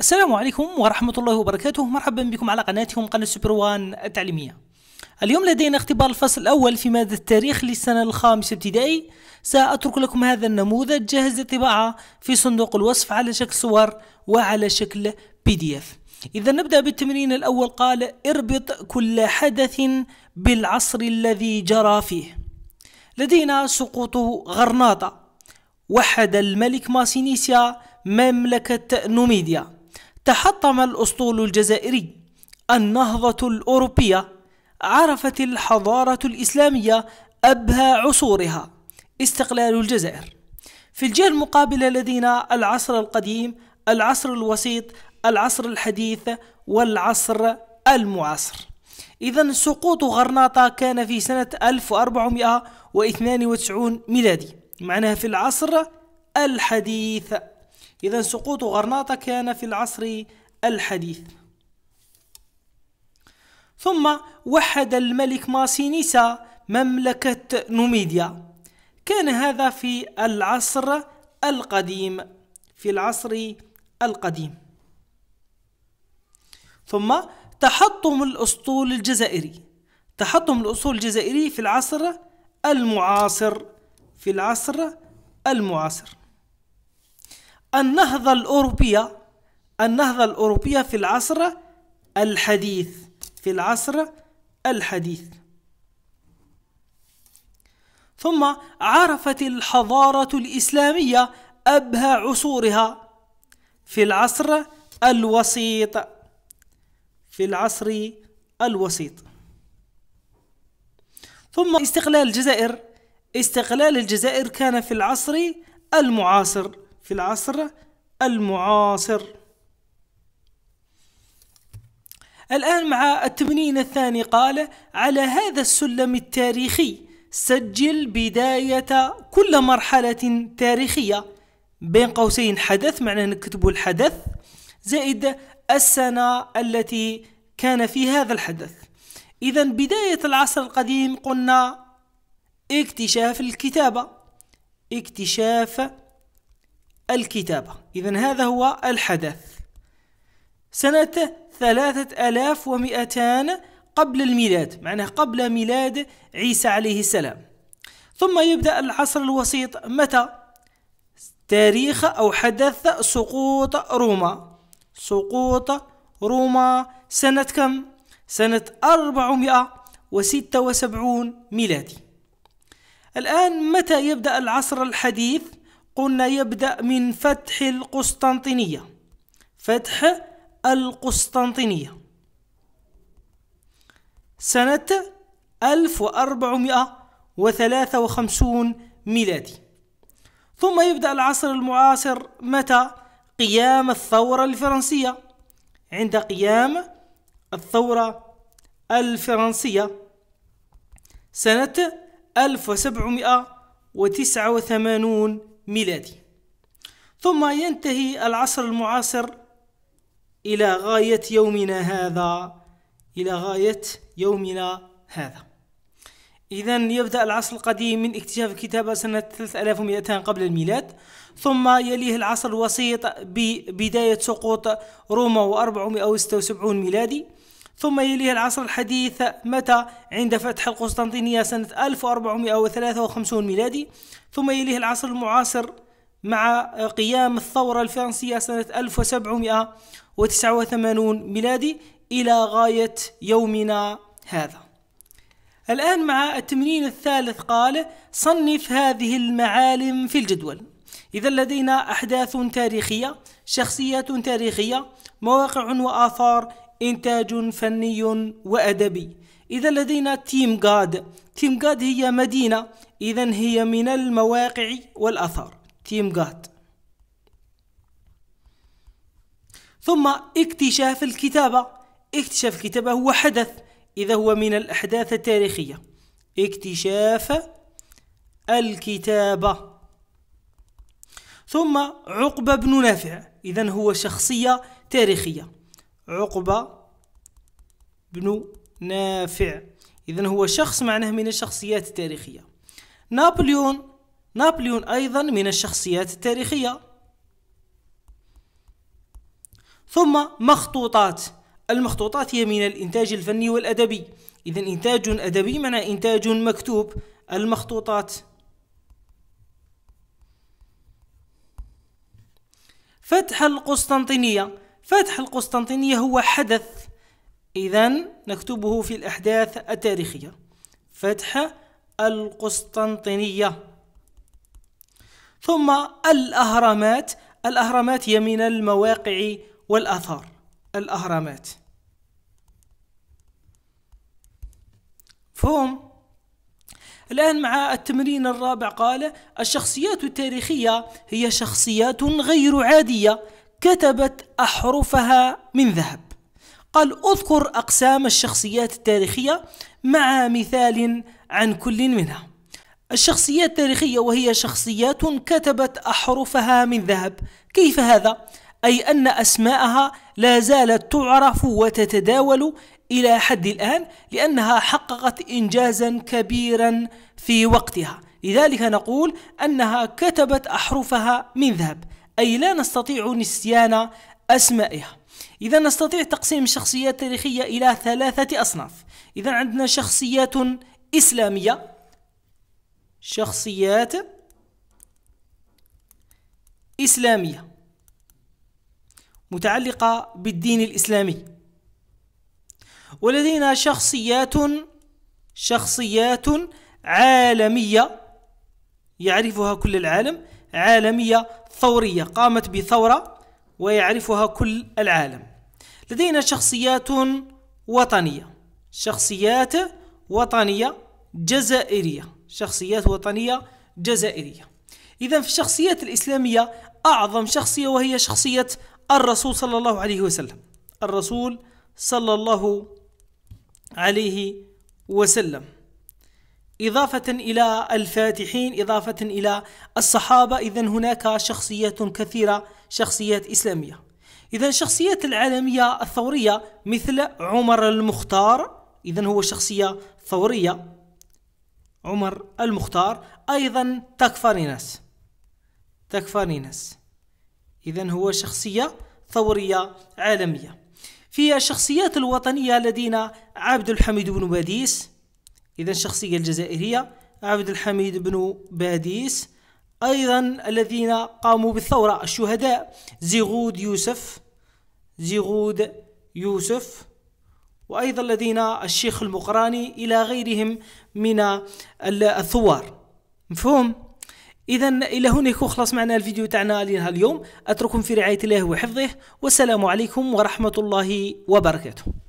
السلام عليكم ورحمة الله وبركاته مرحبا بكم على قناتكم قناة سوبر وان التعليمية اليوم لدينا اختبار الفصل الأول في مادة التاريخ للسنة الخامسة ابتدائي سأترك لكم هذا النموذج جاهز للطباعة في صندوق الوصف على شكل صور وعلى شكل بي دي اف إذا نبدأ بالتمرين الأول قال اربط كل حدث بالعصر الذي جرى فيه لدينا سقوط غرناطة وحد الملك ماسينيسيا مملكة نوميديا تحطم الأسطول الجزائري النهضة الأوروبية عرفت الحضارة الإسلامية أبهى عصورها استقلال الجزائر في الجهة المقابلة لدينا العصر القديم العصر الوسيط العصر الحديث والعصر المعاصر إذا سقوط غرناطة كان في سنة 1492 ميلادي معناها في العصر الحديث إذا سقوط غرناطة كان في العصر الحديث ثم وحد الملك ماسينيسا مملكة نوميديا كان هذا في العصر القديم في العصر القديم ثم تحطم الأسطول الجزائري تحطم الأسطول الجزائري في العصر المعاصر في العصر المعاصر النهضة الأوروبية النهضة الأوروبية في العصر الحديث في العصر الحديث ثم عرفت الحضارة الإسلامية أبهى عصورها في العصر الوسيط في العصر الوسيط ثم استقلال الجزائر استقلال الجزائر كان في العصر المعاصر في العصر المعاصر الآن مع التمرين الثاني قال على هذا السلم التاريخي سجل بداية كل مرحلة تاريخية بين قوسين حدث معناه نكتب الحدث زائد السنة التي كان في هذا الحدث إذا بداية العصر القديم قلنا اكتشاف الكتابة اكتشاف الكتابة إذا هذا هو الحدث سنة ثلاثة ألاف ومئتان قبل الميلاد معناه قبل ميلاد عيسى عليه السلام ثم يبدأ العصر الوسيط متى؟ تاريخ أو حدث سقوط روما سقوط روما سنة كم؟ سنة 476 ميلادي الآن متى يبدأ العصر الحديث؟ قلنا يبدأ من فتح القسطنطينية فتح القسطنطينية سنة 1453 ميلادي ثم يبدأ العصر المعاصر متى قيام الثورة الفرنسية عند قيام الثورة الفرنسية سنة 1789 ميلادي ثم ينتهي العصر المعاصر إلى غاية يومنا هذا إلى غاية يومنا هذا إذا يبدأ العصر القديم من اكتشاف الكتابة سنة 3200 قبل الميلاد ثم يليه العصر الوسيط ببداية سقوط روما و476 ميلادي ثم يليه العصر الحديث متى عند فتح القسطنطينية سنة 1453 ميلادي ثم يليه العصر المعاصر مع قيام الثورة الفرنسية سنة 1789 ميلادي إلى غاية يومنا هذا الآن مع التمرين الثالث قال صنف هذه المعالم في الجدول إذا لدينا أحداث تاريخية شخصيات تاريخية مواقع وآثار إنتاج فني وأدبي إذا لدينا تيم جاد تيم جاد هي مدينة إذا هي من المواقع والأثار تيم جاد ثم اكتشاف الكتابة اكتشاف الكتابة هو حدث إذا هو من الأحداث التاريخية اكتشاف الكتابة ثم عقبة بن نافع إذا هو شخصية تاريخية عقبة بن نافع إذا هو شخص معناه من الشخصيات التاريخية نابليون نابليون أيضا من الشخصيات التاريخية ثم مخطوطات المخطوطات هي من الإنتاج الفني والأدبي إذا إنتاج أدبي معناه إنتاج مكتوب المخطوطات فتح القسطنطينية فتح القسطنطينية هو حدث إذا نكتبه في الأحداث التاريخية فتح القسطنطينية ثم الأهرامات الأهرامات هي من المواقع والآثار الأهرامات فهم الآن مع التمرين الرابع قال الشخصيات التاريخية هي شخصيات غير عادية كتبت أحرفها من ذهب قال اذكر أقسام الشخصيات التاريخية مع مثال عن كل منها الشخصيات التاريخية وهي شخصيات كتبت أحرفها من ذهب كيف هذا؟ أي أن أسماءها لا زالت تعرف وتتداول إلى حد الآن لأنها حققت إنجازا كبيرا في وقتها لذلك نقول أنها كتبت أحرفها من ذهب أي لا نستطيع نسيان أسمائها إذا نستطيع تقسيم الشخصيات التاريخية إلى ثلاثة أصناف إذا عندنا شخصيات إسلامية شخصيات إسلامية متعلقة بالدين الإسلامي ولدينا شخصيات شخصيات عالمية يعرفها كل العالم عالمية ثورية قامت بثورة ويعرفها كل العالم لدينا شخصيات وطنية شخصيات وطنية جزائرية شخصيات وطنية جزائرية إذا في الشخصيات الإسلامية أعظم شخصية وهي شخصية الرسول صلى الله عليه وسلم الرسول صلى الله عليه وسلم إضافة إلى الفاتحين إضافة إلى الصحابة إذا هناك شخصيات كثيرة شخصيات إسلامية إذا الشخصيات العالمية الثورية مثل عمر المختار إذا هو شخصية ثورية عمر المختار أيضا تكفر ناس إذا هو شخصية ثورية عالمية في الشخصيات الوطنية الذين عبد الحميد بن باديس إذا الشخصية الجزائرية عبد الحميد بن باديس أيضا الذين قاموا بالثورة الشهداء زيغود يوسف زيغود يوسف وأيضا الذين الشيخ المقراني إلى غيرهم من الثوار مفهوم؟ اذا الى هنا يكون خلاص معنا الفيديو تاعنا لنهار اليوم اترككم في رعايه الله وحفظه والسلام عليكم ورحمه الله وبركاته